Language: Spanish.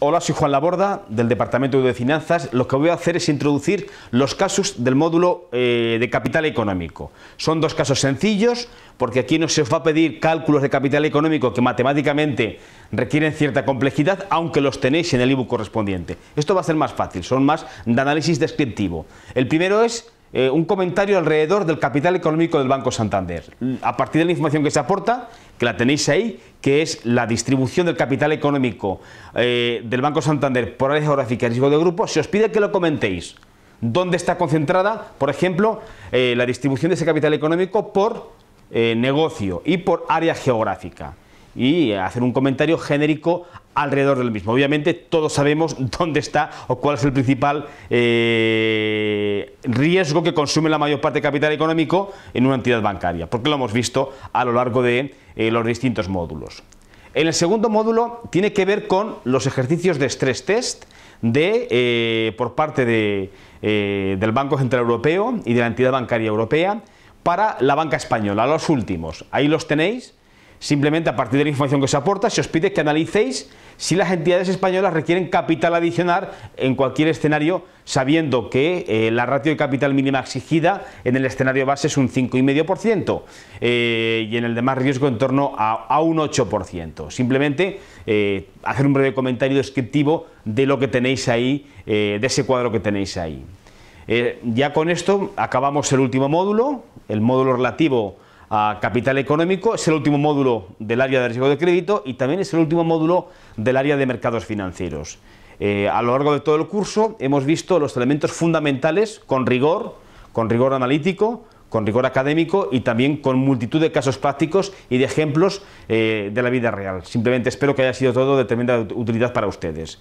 Hola, soy Juan Laborda del Departamento de Finanzas. Lo que voy a hacer es introducir los casos del módulo eh, de capital económico. Son dos casos sencillos porque aquí no se os va a pedir cálculos de capital económico que matemáticamente requieren cierta complejidad, aunque los tenéis en el ebook correspondiente. Esto va a ser más fácil, son más de análisis descriptivo. El primero es eh, un comentario alrededor del capital económico del Banco Santander. A partir de la información que se aporta, que la tenéis ahí, que es la distribución del capital económico eh, del Banco Santander por área geográfica y riesgo de grupo, se os pide que lo comentéis. ¿Dónde está concentrada, por ejemplo, eh, la distribución de ese capital económico por negocio y por área geográfica? Y hacer un comentario genérico alrededor del mismo. Obviamente todos sabemos dónde está o cuál es el principal eh, riesgo que consume la mayor parte de capital económico en una entidad bancaria, porque lo hemos visto a lo largo de eh, los distintos módulos. En el segundo módulo tiene que ver con los ejercicios de estrés test de, eh, por parte del Banco Central Europeo y de la entidad bancaria europea para la banca española, los últimos. Ahí los tenéis Simplemente a partir de la información que se aporta se os pide que analicéis si las entidades españolas requieren capital adicional en cualquier escenario, sabiendo que eh, la ratio de capital mínima exigida en el escenario base es un 5,5% eh, y en el de más riesgo en torno a, un 8%. Simplemente eh, hacer un breve comentario descriptivo de lo que tenéis ahí, de ese cuadro que tenéis ahí. ya con esto acabamos el último módulo, el módulo relativo a capital económico, es el último módulo del área de riesgo de crédito y también es el último módulo del área de mercados financieros. Eh, a lo largo de todo el curso hemos visto los elementos fundamentales con rigor, con rigor analítico, con rigor académico y también con multitud de casos prácticos y de ejemplos eh, de la vida real. Simplemente espero que haya sido todo de tremenda utilidad para ustedes.